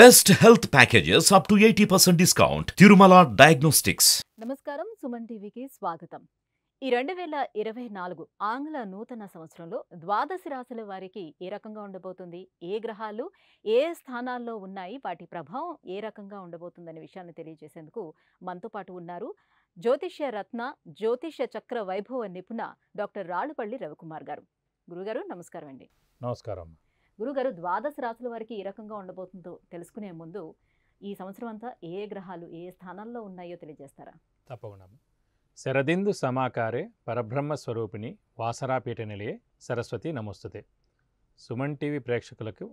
best health packages up to eighty percent discount Tirumala diagnostics నమస్కారం సుమన్ టీవీకి స్వాగతం ఈ రెండు వేల ఇరవై నాలుగు ఆంగ్ల నూతన సంవత్సరంలో ద్వాదశి రాశుల వారికి ఏ రకంగా ఉండబోతుంది ఏ గ్రహాలు ఏ స్థానాల్లో ఉన్నాయి వాటి ప్రభావం ఏ రకంగా ఉండబోతుందనే విషయాన్ని తెలియజేసేందుకు మనతో పాటు ఉన్నారు జ్యోతిష్య రత్న జ్యోతిష్య చక్ర వైభవ నిపుణ డాక్టర్ రాళ్ళుపల్లి రవికుమార్ గారు గురుగారు నమస్కారం అండి నమస్కారం గురుగారు ద్వాదశ రాసుల వారికి ఏ రకంగా ఉండబోతుందో తెలుసుకునే ముందు ఈ సంవత్సరం అంతా ఏ గ్రహాలు ఏ స్థానాల్లో ఉన్నాయో తెలియజేస్తారా తప్పకుండా శరదిందు సమాకారే పరబ్రహ్మ స్వరూపిణి వాసరాపీఠ నిలయే సరస్వతి నమోస్తుతే సుమన్ టీవీ ప్రేక్షకులకు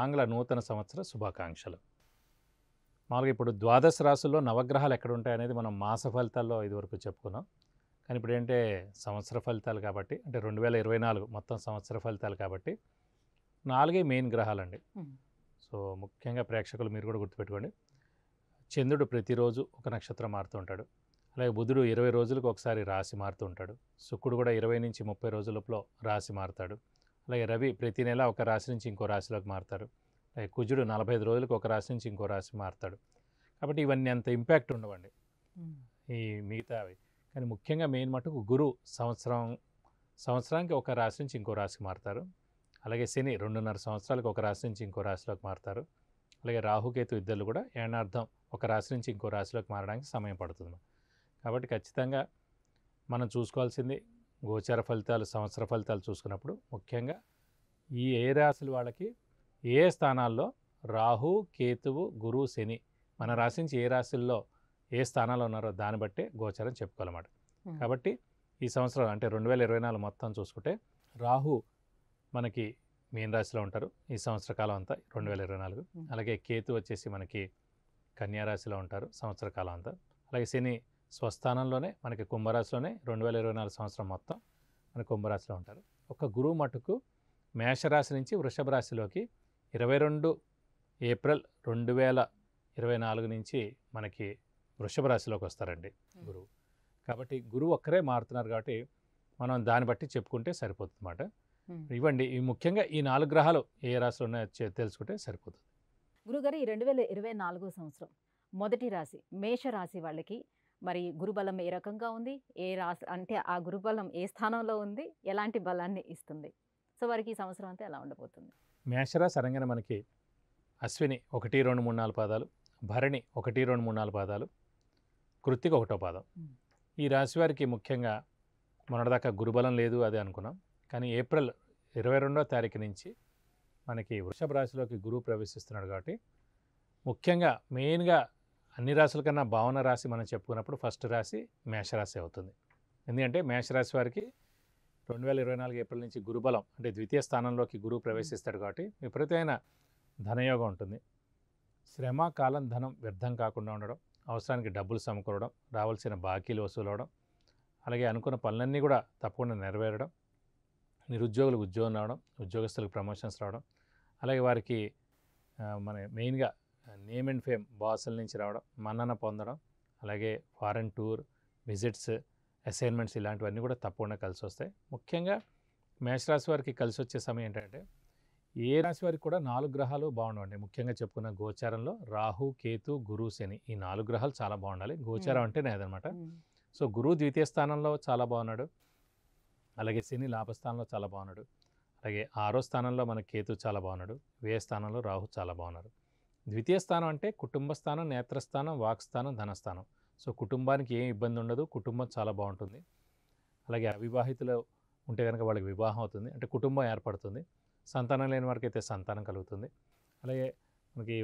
ఆంగ్ల నూతన సంవత్సర శుభాకాంక్షలు మామూలుగా ఇప్పుడు ద్వాదశ రాశుల్లో నవగ్రహాలు ఎక్కడ ఉంటాయనేది మనం మాస ఫలితాల్లో ఇదివరకు చెప్పుకున్నాం కానీ ఇప్పుడు ఏంటంటే సంవత్సర ఫలితాలు కాబట్టి అంటే రెండు వేల ఇరవై నాలుగు మొత్తం సంవత్సర ఫలితాలు కాబట్టి నాలుగే మెయిన్ గ్రహాలండి సో ముఖ్యంగా ప్రేక్షకులు మీరు కూడా గుర్తుపెట్టుకోండి చంద్రుడు ప్రతిరోజు ఒక నక్షత్రం మారుతూ ఉంటాడు అలాగే బుధుడు ఇరవై రోజులకు ఒకసారి రాశి మారుతూ ఉంటాడు శుక్రుడు కూడా ఇరవై నుంచి ముప్పై రోజుల లోపల రాశి మారుతాడు అలాగే రవి ప్రతి నెల ఒక రాశి నుంచి ఇంకో రాశిలోకి మారుతాడు అలాగే కుజుడు నలభై ఐదు రోజులకు ఒక రాశి నుంచి ఇంకో రాశి మారుతాడు కాబట్టి ఇవన్నీ అంత ఇంపాక్ట్ ఉండవండి ఈ మిగతావి కానీ ముఖ్యంగా మెయిన్ మటుకు గురువు సంవత్సరం సంవత్సరానికి ఒక రాశి నుంచి ఇంకో రాశికి మారుతారు అలాగే శని రెండున్నర సంవత్సరాలకు ఒక రాశి నుంచి ఇంకో రాశిలోకి మారుతారు అలాగే రాహుకేతు ఇద్దరు కూడా ఏనార్థం ఒక రాశి నుంచి ఇంకో రాశిలోకి మారడానికి సమయం పడుతుంది కాబట్టి ఖచ్చితంగా మనం చూసుకోవాల్సింది గోచర ఫలితాలు సంవత్సర ఫలితాలు చూసుకున్నప్పుడు ముఖ్యంగా ఈ ఏ రాశులు వాళ్ళకి ఏ స్థానాల్లో రాహు కేతువు గురు శని మన రాశి నుంచి ఏ రాశుల్లో ఏ స్థానాల్లో ఉన్నారో దాన్ని బట్టే గోచారం చెప్పుకోవాలన్నమాట కాబట్టి ఈ సంవత్సరం అంటే రెండు వేల ఇరవై నాలుగు మొత్తం చూసుకుంటే రాహు మనకి మీనరాశిలో ఉంటారు ఈ సంవత్సర కాలం అంతా రెండు వేల ఇరవై నాలుగు అలాగే కేతు వచ్చేసి మనకి కన్యారాశిలో ఉంటారు సంవత్సర కాలం అంతా అలాగే శని స్వస్థానంలోనే మనకి కుంభరాశిలోనే రెండు వేల ఇరవై నాలుగు సంవత్సరం మొత్తం మన కుంభరాశిలో ఉంటారు ఒక గురువు మటుకు మేషరాశి నుంచి వృషభ రాశిలోకి ఇరవై రెండు ఏప్రిల్ రెండు వేల ఇరవై నాలుగు నుంచి మనకి వృషభ రాశిలోకి వస్తారండి గురువు కాబట్టి గురువు ఒక్కరే మారుతున్నారు కాబట్టి మనం దాన్ని బట్టి చెప్పుకుంటే సరిపోతుంది అన్నమాట ఇవ్వండి ముఖ్యంగా ఈ నాలుగు గ్రహాలు ఏ రాశిలో ఉన్నాయో తెలుసుకుంటే సరిపోతుంది గురుగారు ఈ రెండు వేల ఇరవై నాలుగో సంవత్సరం మొదటి రాశి మేష రాశి వాళ్ళకి మరి గురుబలం ఏ రకంగా ఉంది ఏ రాశి అంటే ఆ గురుబలం ఏ స్థానంలో ఉంది ఎలాంటి బలాన్ని ఇస్తుంది సో వారికి ఈ సంవత్సరం అంతా ఎలా ఉండబోతుంది మేషరాశి అనగానే మనకి అశ్విని ఒకటి రెండు మూడు నాలుగు పాదాలు భరణి ఒకటి రెండు మూడు నాలుగు పాదాలు కృత్తిక ఒకటో పాదం ఈ రాశి వారికి ముఖ్యంగా మొన్నటిదాకా గురుబలం లేదు అదే అనుకున్నాం కానీ ఏప్రిల్ ఇరవై రెండో తారీఖు నుంచి మనకి వృషభ రాశిలోకి గురువు ప్రవేశిస్తున్నాడు కాబట్టి ముఖ్యంగా మెయిన్గా అన్ని రాశుల కన్నా భావన రాశి మనం చెప్పుకున్నప్పుడు ఫస్ట్ రాశి మేషరాశి అవుతుంది ఎందుకంటే మేషరాశి వారికి రెండు వేల ఇరవై నాలుగు ఏప్రిల్ నుంచి గురుబలం అంటే ద్వితీయ స్థానంలోకి గురువు ప్రవేశిస్తాడు కాబట్టి విపరీతమైన ధనయోగం ఉంటుంది శ్రమ కాలం ధనం వ్యర్థం కాకుండా ఉండడం అవసరానికి డబ్బులు సమకూరడం రావాల్సిన బాకీలు వసూలవడం అలాగే అనుకున్న పనులన్నీ కూడా తప్పకుండా నెరవేరడం నిరుద్యోగులకు ఉద్యోగం రావడం ఉద్యోగస్తులకు ప్రమోషన్స్ రావడం అలాగే వారికి మన మెయిన్గా నేమ్ అండ్ ఫేమ్ బాసుల నుంచి రావడం మన్నన పొందడం అలాగే ఫారెన్ టూర్ విజిట్స్ అసైన్మెంట్స్ ఇలాంటివన్నీ కూడా తప్పకుండా కలిసి వస్తాయి ముఖ్యంగా మేషరాశి వారికి కలిసి వచ్చే సమయం ఏంటంటే ఏ రాశి వారికి కూడా నాలుగు గ్రహాలు బాగుండవండి ముఖ్యంగా చెప్పుకున్న గోచారంలో రాహు కేతు గురు శని ఈ నాలుగు గ్రహాలు చాలా బాగుండాలి గోచారం అంటే నేదనమాట సో గురువు ద్వితీయ స్థానంలో చాలా బాగున్నాడు అలాగే శని లాభస్థానంలో చాలా బాగున్నాడు అలాగే ఆరో స్థానంలో మన కేతు చాలా బాగున్నాడు వ్యయ స్థానంలో రాహు చాలా బాగున్నారు ద్వితీయ స్థానం అంటే కుటుంబ స్థానం నేత్రస్థానం వాక్స్థానం ధనస్థానం సో కుటుంబానికి ఏం ఇబ్బంది ఉండదు కుటుంబం చాలా బాగుంటుంది అలాగే అవివాహితులు ఉంటే కనుక వాళ్ళకి వివాహం అవుతుంది అంటే కుటుంబం ఏర్పడుతుంది సంతానం లేని వారికి అయితే సంతానం కలుగుతుంది అలాగే మనకి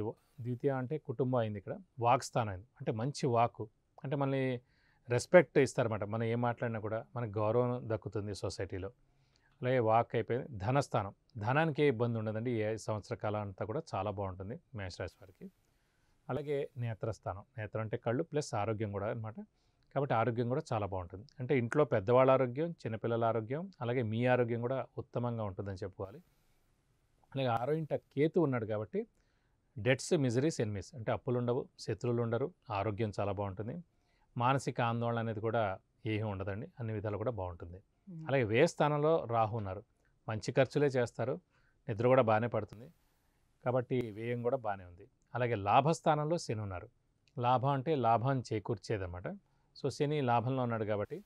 ద్వితీయ అంటే కుటుంబం అయింది ఇక్కడ వాక్స్థానం అయింది అంటే మంచి వాక్ అంటే మళ్ళీ రెస్పెక్ట్ ఇస్తారన్నమాట మనం ఏం మాట్లాడినా కూడా మనకు గౌరవం దక్కుతుంది సొసైటీలో అలాగే వాక్ అయిపోయింది ధనస్థానం ధనానికి ఏ ఇబ్బంది ఉండదండి ఏ సంవత్సర కాలం అంతా కూడా చాలా బాగుంటుంది మేషరాశి వారికి అలాగే నేత్రస్థానం నేత్రం అంటే కళ్ళు ప్లస్ ఆరోగ్యం కూడా అనమాట కాబట్టి ఆరోగ్యం కూడా చాలా బాగుంటుంది అంటే ఇంట్లో పెద్దవాళ్ళ ఆరోగ్యం చిన్నపిల్లల ఆరోగ్యం అలాగే మీ ఆరోగ్యం కూడా ఉత్తమంగా ఉంటుందని చెప్పుకోవాలి అలాగే ఆరో ఇంట కేతు ఉన్నాడు కాబట్టి డెట్స్ మిజరీస్ ఎన్మిస్ అంటే అప్పులు ఉండవు శత్రువులు ఉండరు ఆరోగ్యం చాలా బాగుంటుంది మానసిక ఆందోళన అనేది కూడా ఏమీ ఉండదండి అన్ని విధాలు కూడా బాగుంటుంది అలాగే వే స్థానంలో రాహు ఉన్నారు మంచి ఖర్చులే చేస్తారు నిద్ర కూడా బాగానే పడుతుంది కాబట్టి వ్యయం కూడా బాగానే ఉంది అలాగే లాభస్థానంలో శని ఉన్నారు లాభం అంటే లాభం చేకూర్చేదన్నమాట సో శని లాభంలో ఉన్నాడు కాబట్టి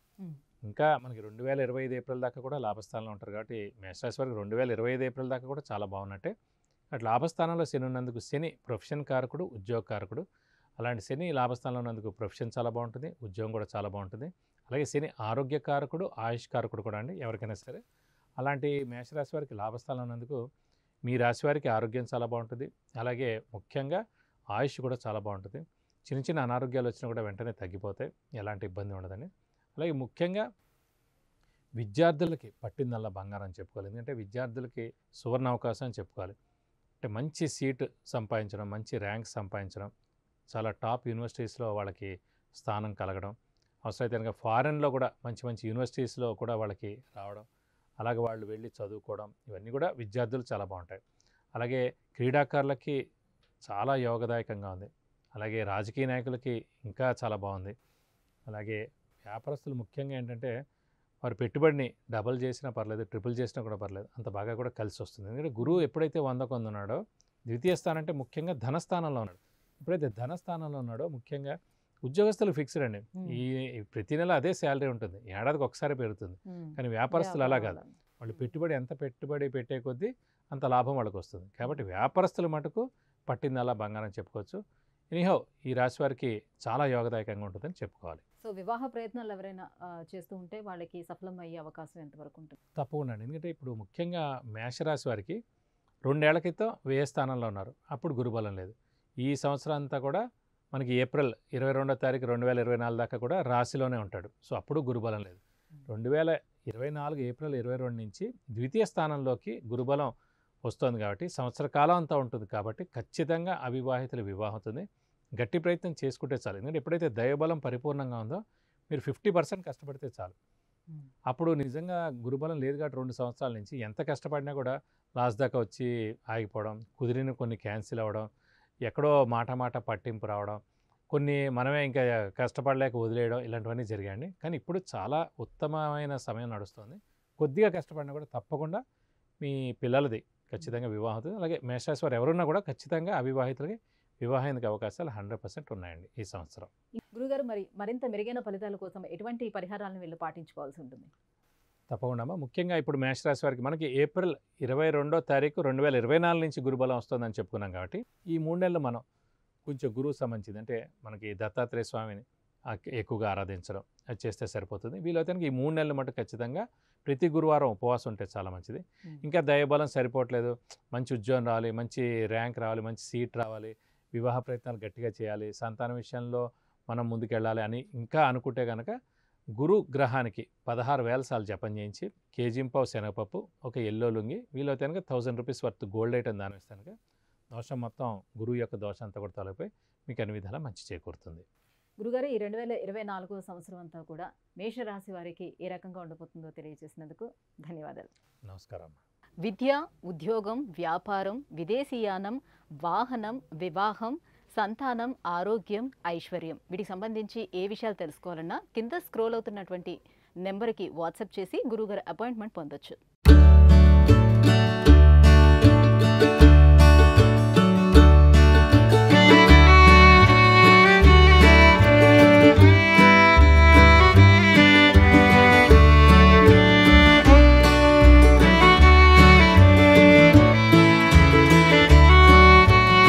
ఇంకా మనకి రెండు వేల ఇరవై ఐదు ఏప్రిల్ దాకా కూడా లాభస్థానంలో ఉంటారు కాబట్టి మేషరాశి వారికి రెండు వేల ఇరవై ఐదు ఏప్రిల్ దాకా కూడా చాలా బాగున్నట్టే అటు లాభస్థానంలో శని ఉన్నందుకు శని ప్రొఫెషన్ కారకుడు ఉద్యోగ కారకుడు అలాంటి శని లాభస్థానంలో ఉన్నందుకు ప్రొఫెషన్ చాలా బాగుంటుంది ఉద్యోగం కూడా చాలా బాగుంటుంది అలాగే శని ఆరోగ్యకారకుడు ఆయుష్కారకుడు కూడా అండి ఎవరికైనా సరే అలాంటి మేషరాశి వారికి లాభస్థానం ఉన్నందుకు మీ రాశి వారికి ఆరోగ్యం చాలా బాగుంటుంది అలాగే ముఖ్యంగా ఆయుష్ కూడా చాలా బాగుంటుంది చిన్న చిన్న అనారోగ్యాలు వచ్చినా కూడా వెంటనే తగ్గిపోతాయి ఎలాంటి ఇబ్బంది ఉండదని అలాగే ముఖ్యంగా విద్యార్థులకి పట్టిందల్లా బంగారం అని చెప్పుకోవాలి ఎందుకంటే విద్యార్థులకి సువర్ణ అవకాశం అని చెప్పుకోవాలి అంటే మంచి సీటు సంపాదించడం మంచి ర్యాంక్ సంపాదించడం చాలా టాప్ యూనివర్సిటీస్లో వాళ్ళకి స్థానం కలగడం అవసరమైతే కనుక ఫారెన్లో కూడా మంచి మంచి యూనివర్సిటీస్లో కూడా వాళ్ళకి రావడం అలాగే వాళ్ళు వెళ్ళి చదువుకోవడం ఇవన్నీ కూడా విద్యార్థులు చాలా బాగుంటాయి అలాగే క్రీడాకారులకి చాలా యోగదాయకంగా ఉంది అలాగే రాజకీయ నాయకులకి ఇంకా చాలా బాగుంది అలాగే వ్యాపారస్తులు ముఖ్యంగా ఏంటంటే వారు పెట్టుబడిని డబల్ చేసినా పర్లేదు ట్రిపుల్ చేసినా కూడా పర్లేదు అంత బాగా కూడా కలిసి వస్తుంది ఎందుకంటే గురువు ఎప్పుడైతే వంద కొందున్నాడో ద్వితీయ స్థానం అంటే ముఖ్యంగా ధనస్థానంలో ఉన్నాడు ఎప్పుడైతే ధనస్థానంలో ఉన్నాడో ముఖ్యంగా ఉద్యోగస్తులు ఫిక్స్డ్ అండి ఈ ప్రతి నెల అదే శాలరీ ఉంటుంది ఏడాదికి ఒకసారి పెరుగుతుంది కానీ వ్యాపారస్తులు అలా కాదు వాళ్ళు పెట్టుబడి ఎంత పెట్టుబడి పెట్టే కొద్దీ అంత లాభం వాళ్ళకి వస్తుంది కాబట్టి వ్యాపారస్తుల మటుకు అలా బంగారం చెప్పుకోవచ్చు ఎనీహో ఈ రాశి వారికి చాలా యోగదాయకంగా ఉంటుందని చెప్పుకోవాలి సో వివాహ ప్రయత్నాలు ఎవరైనా చేస్తూ ఉంటే వాళ్ళకి సఫలం అయ్యే అవకాశం ఎంతవరకు ఉంటుంది తప్పకుండా ఎందుకంటే ఇప్పుడు ముఖ్యంగా మేషరాశి వారికి రెండేళ్ల క్రితం వ్యయస్థానంలో స్థానంలో ఉన్నారు అప్పుడు గురుబలం లేదు ఈ సంవత్సరం అంతా కూడా మనకి ఏప్రిల్ ఇరవై రెండో తారీఖు రెండు వేల ఇరవై నాలుగు దాకా కూడా రాశిలోనే ఉంటాడు సో అప్పుడు గురుబలం లేదు రెండు వేల ఇరవై నాలుగు ఏప్రిల్ ఇరవై రెండు నుంచి ద్వితీయ స్థానంలోకి గురుబలం వస్తుంది కాబట్టి సంవత్సర కాలం అంతా ఉంటుంది కాబట్టి ఖచ్చితంగా అవివాహితులు వివాహం అవుతుంది గట్టి ప్రయత్నం చేసుకుంటే చాలు ఎందుకంటే ఎప్పుడైతే దైవబలం పరిపూర్ణంగా ఉందో మీరు ఫిఫ్టీ పర్సెంట్ కష్టపడితే చాలు అప్పుడు నిజంగా గురుబలం లేదు కాబట్టి రెండు సంవత్సరాల నుంచి ఎంత కష్టపడినా కూడా లాస్ట్ దాకా వచ్చి ఆగిపోవడం కుదిరిన కొన్ని క్యాన్సిల్ అవ్వడం ఎక్కడో మాట మాట పట్టింపు రావడం కొన్ని మనమే ఇంకా కష్టపడలేక వదిలేయడం ఇలాంటివన్నీ జరిగాయండి కానీ ఇప్పుడు చాలా ఉత్తమమైన సమయం నడుస్తుంది కొద్దిగా కష్టపడినా కూడా తప్పకుండా మీ పిల్లలది ఖచ్చితంగా వివాహం అలాగే మేషాశ్వర్ ఎవరున్నా కూడా ఖచ్చితంగా అవివాహితులకి వివాహానికి అవకాశాలు హండ్రెడ్ పర్సెంట్ ఉన్నాయండి ఈ సంవత్సరం గురుగారు మరి మరింత మెరుగైన ఫలితాల కోసం ఎటువంటి పరిహారాలను వీళ్ళు పాటించుకోవాల్సి ఉంటుంది తప్పకుండా ముఖ్యంగా ఇప్పుడు మేషరాశి వారికి మనకి ఏప్రిల్ ఇరవై రెండో తారీఖు రెండు వేల ఇరవై నాలుగు నుంచి గురుబలం వస్తుందని చెప్పుకున్నాం కాబట్టి ఈ మూడు నెలలు మనం కొంచెం గురువు సంబంధించింది అంటే మనకి దత్తాత్రేయ స్వామిని ఎక్కువగా ఆరాధించడం అది చేస్తే సరిపోతుంది వీలైతే ఈ మూడు నెలలు మటు ఖచ్చితంగా ప్రతి గురువారం ఉపవాసం ఉంటే చాలా మంచిది ఇంకా దయబలం సరిపోవట్లేదు మంచి ఉద్యోగం రావాలి మంచి ర్యాంక్ రావాలి మంచి సీట్ రావాలి వివాహ ప్రయత్నాలు గట్టిగా చేయాలి సంతాన విషయంలో మనం ముందుకెళ్ళాలి అని ఇంకా అనుకుంటే కనుక గురు గ్రహానికి పదహారు వేల సార్లు జపం చేయించి కేజీంపావు శనగపప్పు ఒక ఎల్లో లుంగి అయితే కనుక thousand rupees worth gold item దానిస్తాను కనుక దోషం మొత్తం గురువు యొక్క దోషం అంతా కూడా తొలగిపోయి మీకు అన్ని విధాలా మంచి చేకూరుతుంది గురుగారు ఈ రెండు వేల ఇరవై నాలుగో సంవత్సరం అంతా కూడా మేషరాశి వారికి ఏ రకంగా ఉండబోతుందో తెలియజేసినందుకు ధన్యవాదాలు నమస్కారం విద్య ఉద్యోగం వ్యాపారం విదేశీయానం వాహనం వివాహం సంతానం ఆరోగ్యం ఐశ్వర్యం వీటికి సంబంధించి ఏ విషయాలు తెలుసుకోవాలన్నా కింద స్క్రోల్ అవుతున్నటువంటి నెంబర్కి వాట్సాప్ చేసి గురువుగారు అపాయింట్మెంట్ పొందొచ్చు